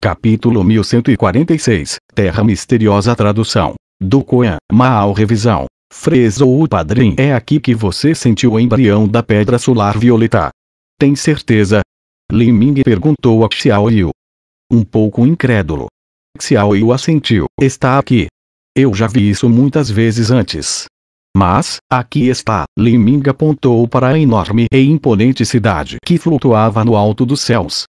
Capítulo 1146, Terra Misteriosa Tradução. Do Coan, Maal Revisão. Freso ou Padrim é aqui que você sentiu o embrião da Pedra Solar Violeta. Tem certeza? Lin Ming perguntou a Xiao Yu. Um pouco incrédulo. Xiao Yu assentiu, está aqui. Eu já vi isso muitas vezes antes. Mas, aqui está, Liming apontou para a enorme e imponente cidade que flutuava no alto dos céus,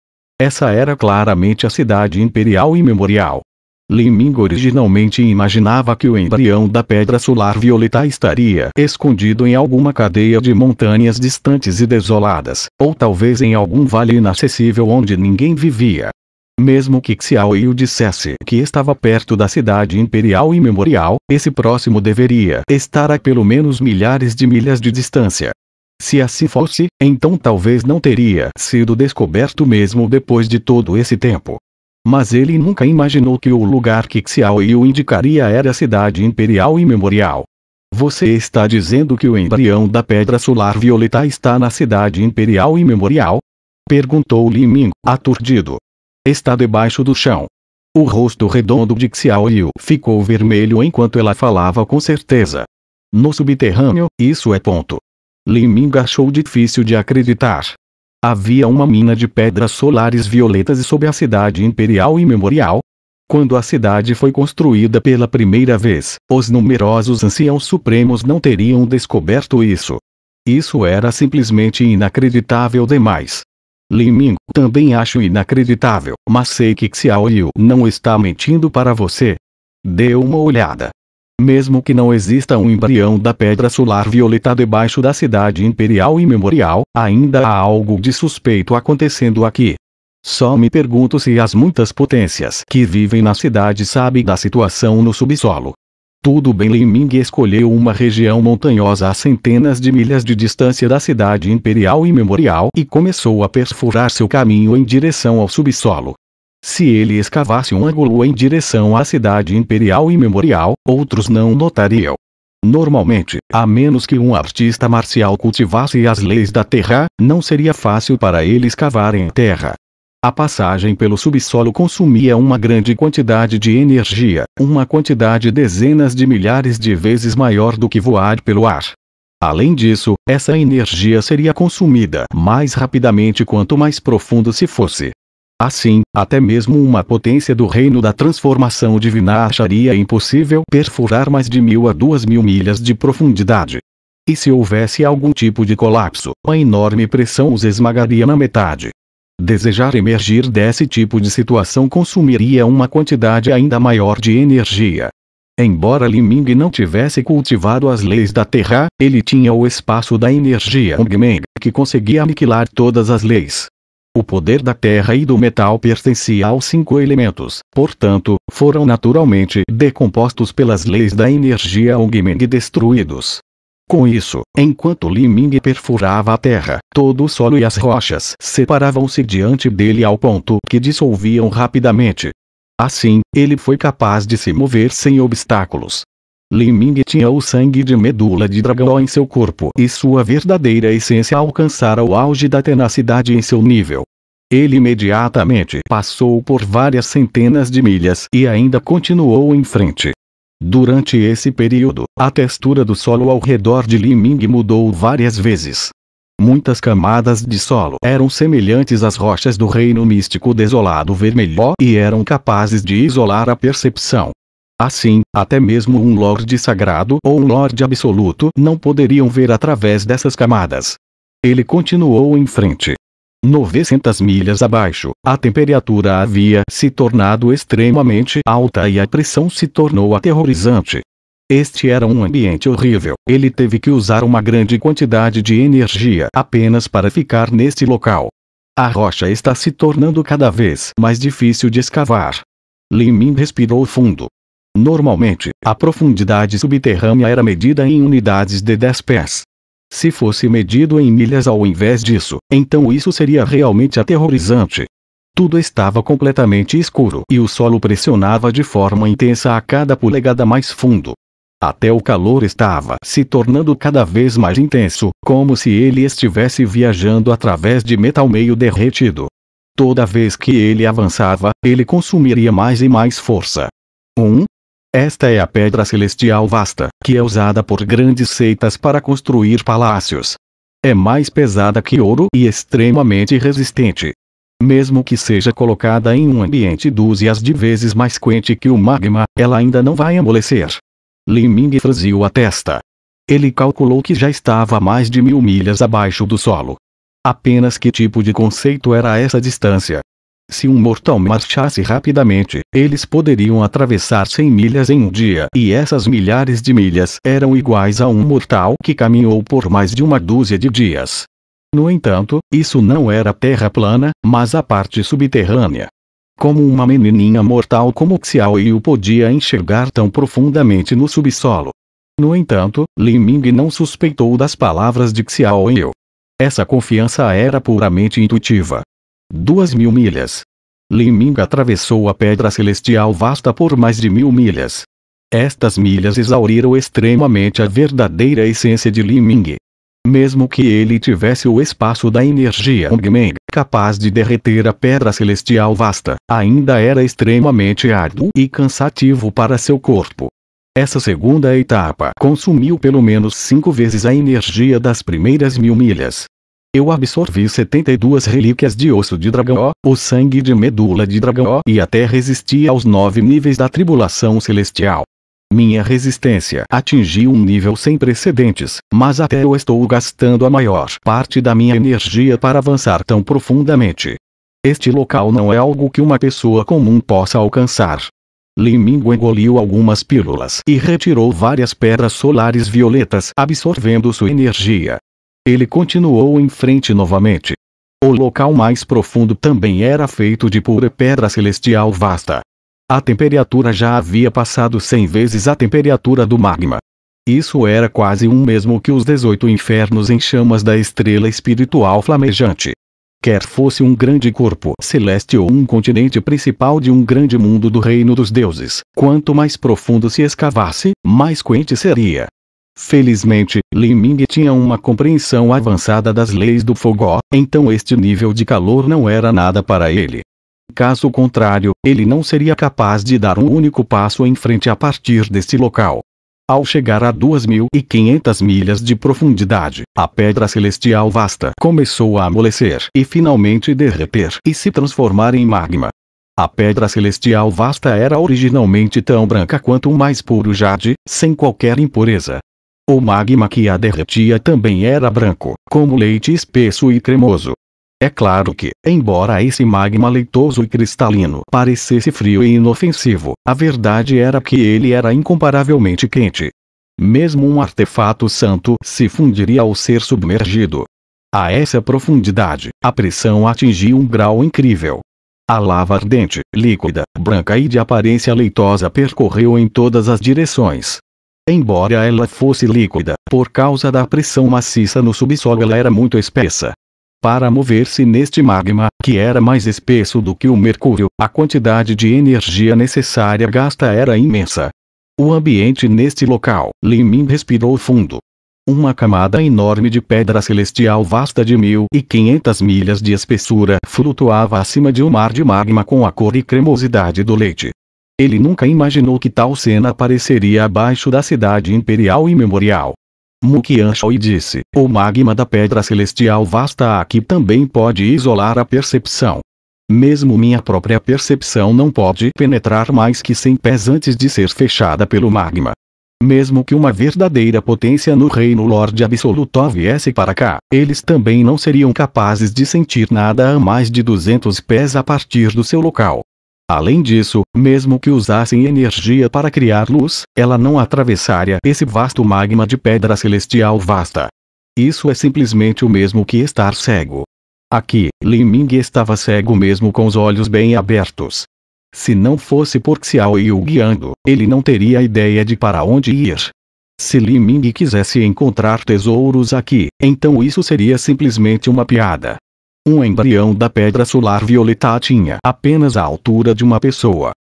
essa era claramente a cidade imperial e memorial. Liming originalmente imaginava que o embrião da pedra solar violeta estaria escondido em alguma cadeia de montanhas distantes e desoladas, ou talvez em algum vale inacessível onde ninguém vivia. Mesmo que Xiao Yu dissesse que estava perto da cidade imperial memorial, esse próximo deveria estar a pelo menos milhares de milhas de distância. Se assim fosse, então talvez não teria sido descoberto mesmo depois de todo esse tempo. Mas ele nunca imaginou que o lugar que Yu indicaria era a cidade imperial e memorial. Você está dizendo que o embrião da pedra solar violeta está na cidade imperial e memorial? Perguntou Li Ming, aturdido. Está debaixo do chão. O rosto redondo de Yu ficou vermelho enquanto ela falava com certeza. No subterrâneo, isso é ponto. Liming Ming achou difícil de acreditar. Havia uma mina de pedras solares violetas sob a cidade imperial e memorial? quando a cidade foi construída pela primeira vez, os numerosos anciãos supremos não teriam descoberto isso. Isso era simplesmente inacreditável demais. Lin Ming, também acho inacreditável, mas sei que Xiao Yu não está mentindo para você. Dê uma olhada mesmo que não exista um embrião da pedra solar violeta debaixo da cidade imperial e memorial, ainda há algo de suspeito acontecendo aqui. Só me pergunto se as muitas potências que vivem na cidade sabem da situação no subsolo. Tudo bem Liming Ming escolheu uma região montanhosa a centenas de milhas de distância da cidade imperial e memorial e começou a perfurar seu caminho em direção ao subsolo. Se ele escavasse um ângulo em direção à cidade imperial e memorial, outros não notariam. Normalmente, a menos que um artista marcial cultivasse as leis da terra, não seria fácil para ele escavar em terra. A passagem pelo subsolo consumia uma grande quantidade de energia, uma quantidade dezenas de milhares de vezes maior do que voar pelo ar. Além disso, essa energia seria consumida mais rapidamente quanto mais profundo se fosse. Assim, até mesmo uma potência do reino da transformação divina acharia impossível perfurar mais de mil a duas mil milhas de profundidade. E se houvesse algum tipo de colapso, a enorme pressão os esmagaria na metade. Desejar emergir desse tipo de situação consumiria uma quantidade ainda maior de energia. Embora Liming não tivesse cultivado as leis da Terra, ele tinha o espaço da energia Ongmeng, que conseguia aniquilar todas as leis. O poder da terra e do metal pertencia aos cinco elementos, portanto, foram naturalmente decompostos pelas leis da energia Ongmeng e destruídos. Com isso, enquanto Li Ming perfurava a terra, todo o solo e as rochas separavam-se diante dele ao ponto que dissolviam rapidamente. Assim, ele foi capaz de se mover sem obstáculos, Lin Ming tinha o sangue de medula de dragão em seu corpo e sua verdadeira essência alcançara o auge da tenacidade em seu nível. Ele imediatamente passou por várias centenas de milhas e ainda continuou em frente. Durante esse período, a textura do solo ao redor de Liming mudou várias vezes. Muitas camadas de solo eram semelhantes às rochas do reino místico desolado vermelho e eram capazes de isolar a percepção, Assim, até mesmo um Lorde Sagrado ou um Lorde Absoluto não poderiam ver através dessas camadas. Ele continuou em frente. 900 milhas abaixo, a temperatura havia se tornado extremamente alta e a pressão se tornou aterrorizante. Este era um ambiente horrível. Ele teve que usar uma grande quantidade de energia apenas para ficar neste local. A rocha está se tornando cada vez mais difícil de escavar. Lin Min respirou fundo. Normalmente, a profundidade subterrânea era medida em unidades de 10 pés. Se fosse medido em milhas ao invés disso, então isso seria realmente aterrorizante. Tudo estava completamente escuro e o solo pressionava de forma intensa a cada polegada mais fundo. Até o calor estava se tornando cada vez mais intenso, como se ele estivesse viajando através de metal meio derretido. Toda vez que ele avançava, ele consumiria mais e mais força. Um, esta é a pedra celestial vasta, que é usada por grandes seitas para construir palácios. É mais pesada que ouro e extremamente resistente. Mesmo que seja colocada em um ambiente dúzias de vezes mais quente que o magma, ela ainda não vai amolecer. Liming franziu a testa. Ele calculou que já estava a mais de mil milhas abaixo do solo. Apenas que tipo de conceito era essa distância? Se um mortal marchasse rapidamente, eles poderiam atravessar 100 milhas em um dia, e essas milhares de milhas eram iguais a um mortal que caminhou por mais de uma dúzia de dias. No entanto, isso não era terra plana, mas a parte subterrânea. Como uma menininha mortal como Xiaoyu podia enxergar tão profundamente no subsolo? No entanto, Lin Ming não suspeitou das palavras de Xiaoyu. Essa confiança era puramente intuitiva, duas mil milhas. Liming atravessou a pedra celestial vasta por mais de mil milhas. Estas milhas exauriram extremamente a verdadeira essência de Liming. Mesmo que ele tivesse o espaço da energia Ongmeng, capaz de derreter a pedra celestial vasta, ainda era extremamente árduo e cansativo para seu corpo. Essa segunda etapa consumiu pelo menos cinco vezes a energia das primeiras mil milhas. Eu absorvi 72 relíquias de osso de dragão, o sangue de medula de dragão e até resisti aos nove níveis da tribulação celestial. Minha resistência atingiu um nível sem precedentes, mas até eu estou gastando a maior parte da minha energia para avançar tão profundamente. Este local não é algo que uma pessoa comum possa alcançar. Limingo engoliu algumas pílulas e retirou várias pedras solares violetas absorvendo sua energia. Ele continuou em frente novamente. O local mais profundo também era feito de pura pedra celestial vasta. A temperatura já havia passado cem vezes a temperatura do magma. Isso era quase o mesmo que os 18 infernos em chamas da estrela espiritual flamejante. Quer fosse um grande corpo celeste ou um continente principal de um grande mundo do reino dos deuses, quanto mais profundo se escavasse, mais quente seria. Felizmente, Li Ming tinha uma compreensão avançada das leis do fogo, então este nível de calor não era nada para ele. Caso contrário, ele não seria capaz de dar um único passo em frente a partir desse local. Ao chegar a 2.500 milhas de profundidade, a pedra celestial vasta começou a amolecer e finalmente derreter e se transformar em magma. A pedra celestial vasta era originalmente tão branca quanto o mais puro jade, sem qualquer impureza, o magma que a derretia também era branco, como leite espesso e cremoso. É claro que, embora esse magma leitoso e cristalino parecesse frio e inofensivo, a verdade era que ele era incomparavelmente quente. Mesmo um artefato santo se fundiria ao ser submergido. A essa profundidade, a pressão atingia um grau incrível. A lava ardente, líquida, branca e de aparência leitosa percorreu em todas as direções, Embora ela fosse líquida, por causa da pressão maciça no subsolo ela era muito espessa. Para mover-se neste magma, que era mais espesso do que o mercúrio, a quantidade de energia necessária gasta era imensa. O ambiente neste local, Limin respirou fundo. Uma camada enorme de pedra celestial vasta de 1500 milhas de espessura flutuava acima de um mar de magma com a cor e cremosidade do leite. Ele nunca imaginou que tal cena apareceria abaixo da cidade imperial memorial. Mukian Shoi disse, o magma da pedra celestial vasta aqui também pode isolar a percepção. Mesmo minha própria percepção não pode penetrar mais que 100 pés antes de ser fechada pelo magma. Mesmo que uma verdadeira potência no reino Lorde Absoluto viesse para cá, eles também não seriam capazes de sentir nada a mais de 200 pés a partir do seu local. Além disso, mesmo que usassem energia para criar luz, ela não atravessaria esse vasto magma de pedra celestial vasta. Isso é simplesmente o mesmo que estar cego. Aqui, Lin Ming estava cego mesmo com os olhos bem abertos. Se não fosse por Xiao e o guiando, ele não teria ideia de para onde ir. Se Lin Ming quisesse encontrar tesouros aqui, então isso seria simplesmente uma piada. Um embrião da pedra solar violeta tinha apenas a altura de uma pessoa.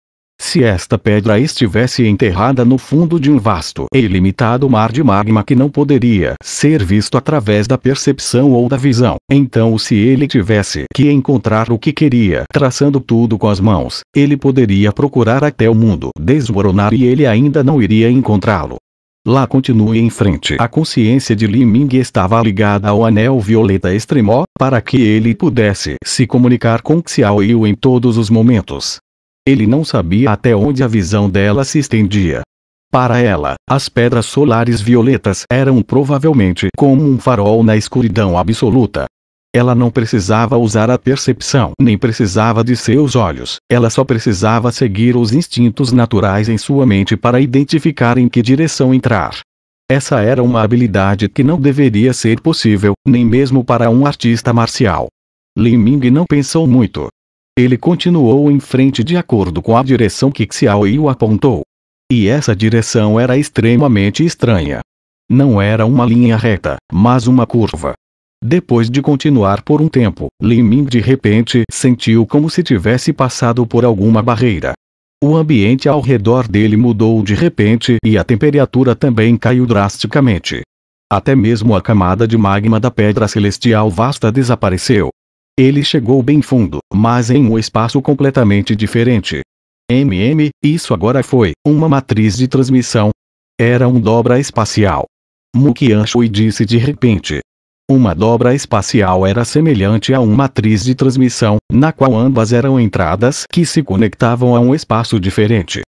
Se esta pedra estivesse enterrada no fundo de um vasto e ilimitado mar de magma que não poderia ser visto através da percepção ou da visão, então se ele tivesse que encontrar o que queria traçando tudo com as mãos, ele poderia procurar até o mundo desmoronar e ele ainda não iria encontrá-lo. Lá continue em frente. A consciência de Li Ming estava ligada ao anel violeta extremó, para que ele pudesse se comunicar com Xiao Yu em todos os momentos. Ele não sabia até onde a visão dela se estendia. Para ela, as pedras solares violetas eram provavelmente como um farol na escuridão absoluta. Ela não precisava usar a percepção, nem precisava de seus olhos, ela só precisava seguir os instintos naturais em sua mente para identificar em que direção entrar. Essa era uma habilidade que não deveria ser possível, nem mesmo para um artista marcial. Lin Ming não pensou muito. Ele continuou em frente de acordo com a direção que Xiao Yu apontou. E essa direção era extremamente estranha. Não era uma linha reta, mas uma curva. Depois de continuar por um tempo, Li Ming de repente sentiu como se tivesse passado por alguma barreira. O ambiente ao redor dele mudou de repente e a temperatura também caiu drasticamente. Até mesmo a camada de magma da pedra celestial vasta desapareceu. Ele chegou bem fundo, mas em um espaço completamente diferente. MM, isso agora foi uma matriz de transmissão. Era um dobra espacial. Mukian Shui disse de repente, uma dobra espacial era semelhante a uma matriz de transmissão, na qual ambas eram entradas que se conectavam a um espaço diferente.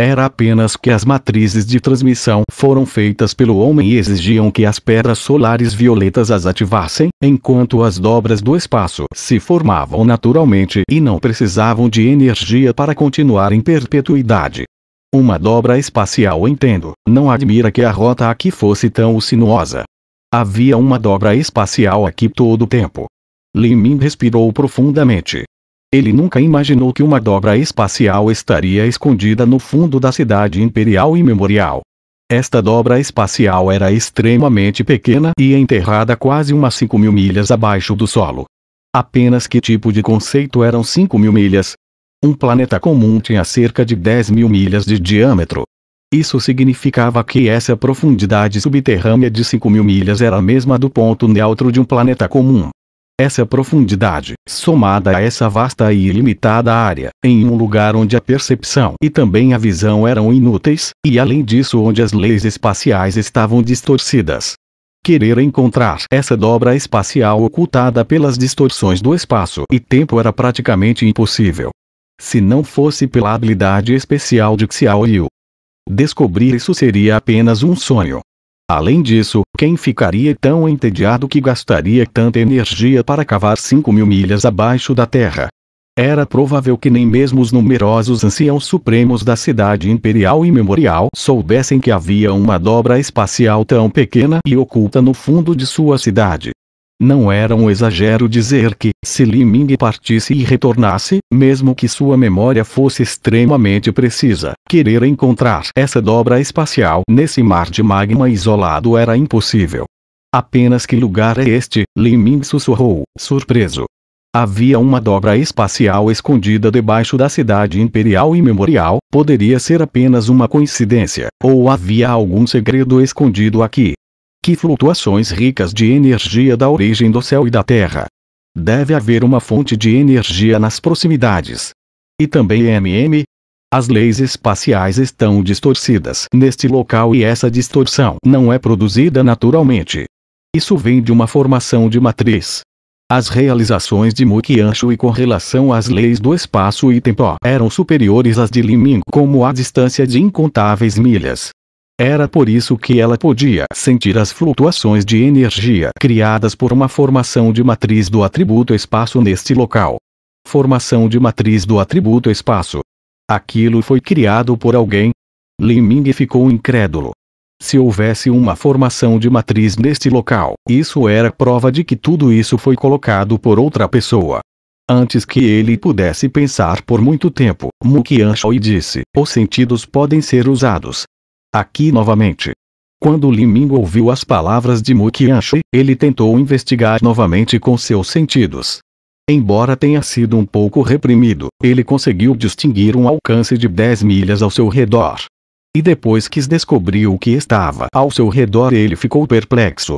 Era apenas que as matrizes de transmissão foram feitas pelo homem e exigiam que as pedras solares violetas as ativassem, enquanto as dobras do espaço se formavam naturalmente e não precisavam de energia para continuar em perpetuidade. Uma dobra espacial entendo, não admira que a rota aqui fosse tão sinuosa. Havia uma dobra espacial aqui todo o tempo. Lin Min respirou profundamente. Ele nunca imaginou que uma dobra espacial estaria escondida no fundo da cidade imperial memorial. Esta dobra espacial era extremamente pequena e enterrada quase umas 5 mil milhas abaixo do solo. Apenas que tipo de conceito eram 5 mil milhas? Um planeta comum tinha cerca de 10 mil milhas de diâmetro. Isso significava que essa profundidade subterrânea de 5 mil milhas era a mesma do ponto neutro de um planeta comum. Essa profundidade, somada a essa vasta e ilimitada área, em um lugar onde a percepção e também a visão eram inúteis, e além disso onde as leis espaciais estavam distorcidas. Querer encontrar essa dobra espacial ocultada pelas distorções do espaço e tempo era praticamente impossível. Se não fosse pela habilidade especial de Xiao Yu, descobrir isso seria apenas um sonho. Além disso, quem ficaria tão entediado que gastaria tanta energia para cavar 5 mil milhas abaixo da Terra? Era provável que nem mesmo os numerosos anciãos supremos da cidade imperial e memorial soubessem que havia uma dobra espacial tão pequena e oculta no fundo de sua cidade. Não era um exagero dizer que, se Li Ming partisse e retornasse, mesmo que sua memória fosse extremamente precisa, querer encontrar essa dobra espacial nesse mar de magma isolado era impossível. Apenas que lugar é este? Li Ming sussurrou, surpreso. Havia uma dobra espacial escondida debaixo da cidade imperial e memorial? poderia ser apenas uma coincidência, ou havia algum segredo escondido aqui que flutuações ricas de energia da origem do céu e da terra. Deve haver uma fonte de energia nas proximidades. E também MM. As leis espaciais estão distorcidas neste local e essa distorção não é produzida naturalmente. Isso vem de uma formação de matriz. As realizações de Mukianshu e com relação às leis do espaço e tempo eram superiores às de Liming, como a distância de incontáveis milhas. Era por isso que ela podia sentir as flutuações de energia criadas por uma formação de matriz do atributo espaço neste local. Formação de matriz do atributo espaço. Aquilo foi criado por alguém? Lin Ming ficou incrédulo. Se houvesse uma formação de matriz neste local, isso era prova de que tudo isso foi colocado por outra pessoa. Antes que ele pudesse pensar por muito tempo, Mu Shui disse: Os sentidos podem ser usados aqui novamente. Quando Limingo ouviu as palavras de Mu Qianxi, ele tentou investigar novamente com seus sentidos. Embora tenha sido um pouco reprimido, ele conseguiu distinguir um alcance de 10 milhas ao seu redor. E depois que descobriu o que estava ao seu redor ele ficou perplexo,